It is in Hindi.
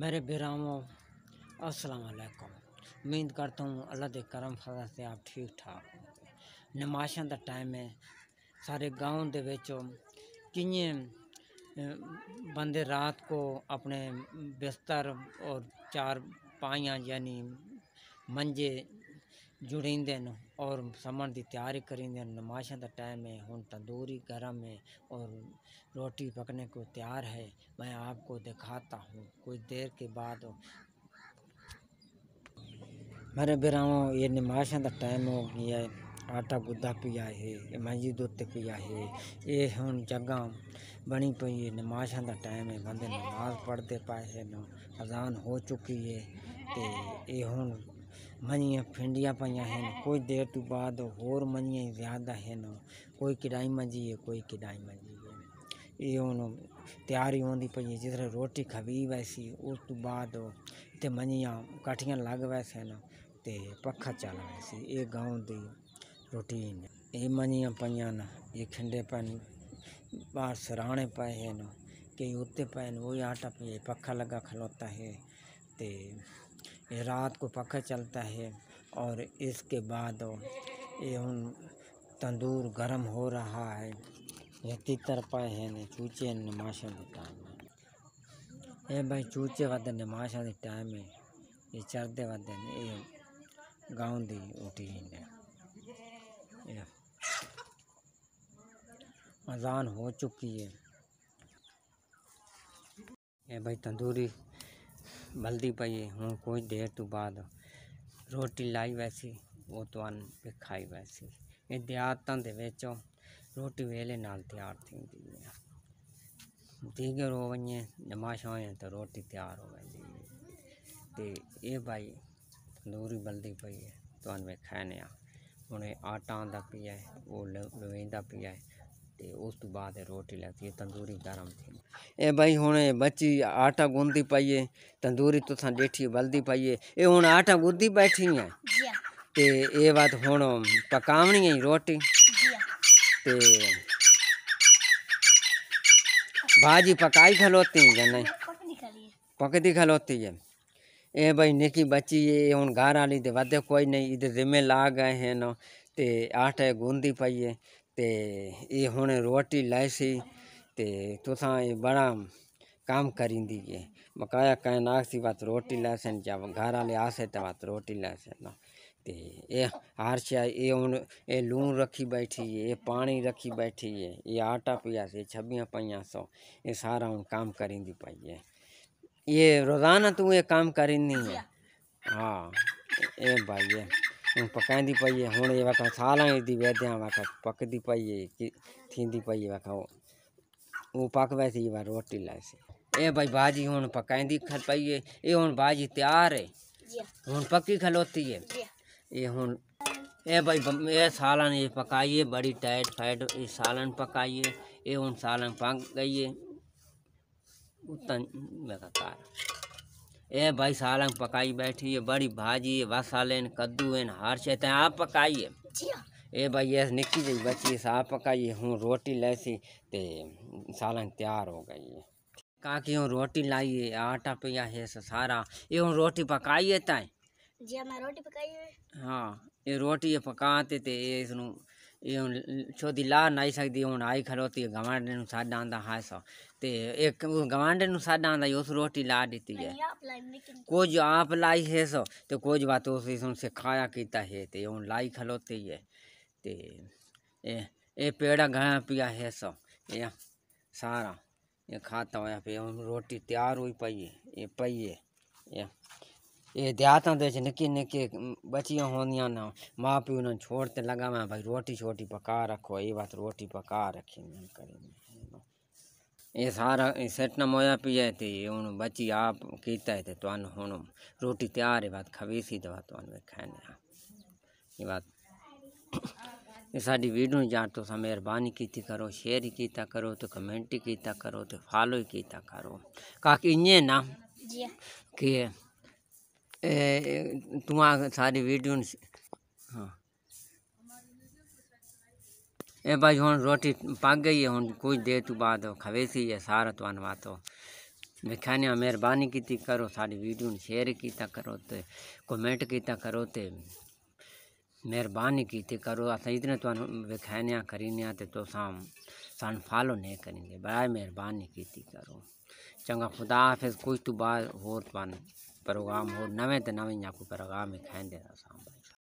मेरे बिरामों असलकुम उम्मीद करता हूँ अल्लाह के करम फजल से आप ठीक ठाक होंगे नमाशा का टाइम है सारे गाँव के कि बंदे रात को अपने बिस्तर और चार पाइया यानी मंजे जुड़ींदन और समान की तैयारी करी नमाशा का टाइम है हूँ तंदूरी गर्म है और रोटी पकने को तैयार है मैं आपको दिखाता हूँ कुछ देर के बाद मेरे बिराओं ये नमाशा का टाइम हो गया है आटा गुद्दा पिया है मंजी दुत पिया है ये हूँ जगह बनी पी है नमाशा का टाइम है बंदे नमाज पढ़ते पाए हैं अजान हो चुकी है तो ये हूँ मनिया फिंडिया पाइया है ना कोई देर तू बाद होर मनिया ज़्यादा है ना कोई किराई मजी है कोई किराई मजी है इहो तैयारी होंदी पई है जिधर रोटी खबी वैसी उस तू बाद ते मनिया काठियां लग वैसे ना ते पक्खा चल वैसी ये गांव की रूटीन ये मनिया पइया ना ये खिंडे पन बार सराहने पाए हैं ना कई उत्ते पाए वो आटा पे लगा खलोता है तो रात को पखा चलता है और इसके बाद ये तंदूर गर्म हो रहा है ये तीतर पाए हैं ने चूचे नमाशा के टाइम में ये भाई चूचे वादे नमाशा के टाइम है ये चढ़ते वादे ये गाँव दी उठी ने अजान हो चुकी है ये भाई तंदूरी बल्दी पाइए हूँ कुछ देर तू बाद रोटी लाई वैसी वो तो अन्न भी खाई वैसी ये देहातों के बेचो रोटी वेले नाल तैयार थी दीगर हो वे नमाश हो तो रोटी तैयार हो ये भाई तंदूरी बल्दी पई है तो खाने हूँ आटा आता पिया है वो लवेंदा पिया है उस तू बाद रोटी लैती है तंदूरी गर्म थी ए भाई हूँ बची आटा गुंदी पाई तंदूरी तो देखी बलदी पाई ये हूँ आटा गुंदी बैठी है तो ये बात हूँ पकावनी है रोटी तो भाजी पकाई खलोती है या नहीं पकती खलोती है ए भाई निकी बची ये हूँ घर आली तो वे कोई नहीं इधर जिम्मे ला गए हैं ते आटे गुंदी पाई ते ये हून रोटी लाई सी ते तुसां ये बड़ा काम करिंदी है बकाया कायनात सी बात रोटी लाइसन जब घर वाले आसे तब रोटी लाइसन ते ये हर शाय ये हून ये लून रखी बैठी है ये पानी रखी बैठी है ये आटा पिया से छब्बियां पाइया सौ ये सारा हून काम दी पाई है ये रोजाना तू ये काम नहीं है हाँ ये भाई है पकड़ी पई है हूँ ये वखा सालाईंदी वेद्या वखा पकदी पई है कि थींदी पई है वखा वो पक पकवे थी वा रोटी लाए से ए भाई भाजी हूँ पकड़ी खल पई है ये हूँ भाजी तैयार है हूँ पक्की खलोती है ये हूँ ए भाई ए सालन ये पकाइए बड़ी टाइट फाइट ये सालन पकाइए ये हूँ सालन पक गई है उतन बेकार ए भाई सालंग पकाई बैठी है बड़ी भाजी है वसालेन कद्दू है हर शेत है आप पकाइए हाँ। ए भाई ये निकी जी बची आप पकाइए हूँ रोटी लैसी ते सालंग तैयार हो गई है काकी हूँ रोटी लाई है आटा पिया है सारा ये हूँ रोटी पकाइए ताए जी हाँ, मैं रोटी पकाई है हाँ ये रोटी ये पकाते थे ये इसनू छोदी ला नहीं सकती हूँ आई खड़ोती गवांडे नु साड आंदा हाय सौ तो एक गवांडे नु साड आंदा उस रोटी ला देती है कुछ आप लाई है सौ तो कुछ बात उस सिखाया किता है तो हूँ लाई खड़ोती है तो ये पेड़ा घना पिया है सौ ये सारा ये खाता हुआ पे रोटी तैयार हुई पई है ये पई है ये ये देहात दे निकी निकी बचिया हो माँ प्यो ने छोड़ते लगा मैं भाई रोटी छोटी पका रखो ये बात रोटी पका रखी मैं करी ये सारा सेट ना मोया पिए थे उन बची आप कीता है तो अन हूँ रोटी तैयार है बात खबी सी तो तो अन खाने ये बात ये साड़ी वीडियो जान तो सा मेहरबानी की करो शेयर ही कीता करो तो कमेंट ही कीता करो तो फॉलो ही कीता करो काकी इं ना कि तू सारी वीडियो हाँ। ए भाई हूँ रोटी पा गई है कुछ देर तू बाद खवेसी है सारा तुम तो विखानिया मेहरबानी की करो साड़ी वीडियो शेयर किया करो तो कमेंट किया करो तो मेहरबानी की करो अस इतने तुम विखानिया करीनिया तो सामने फॉलो नहीं करेंगे बर मेहरबानी की करो चंगा खुदा हाफिज़ कुछ तो बाद हो प्रोग्राम हो नवे तो नवे आपको प्रोग्राम में खाएँ देता सामने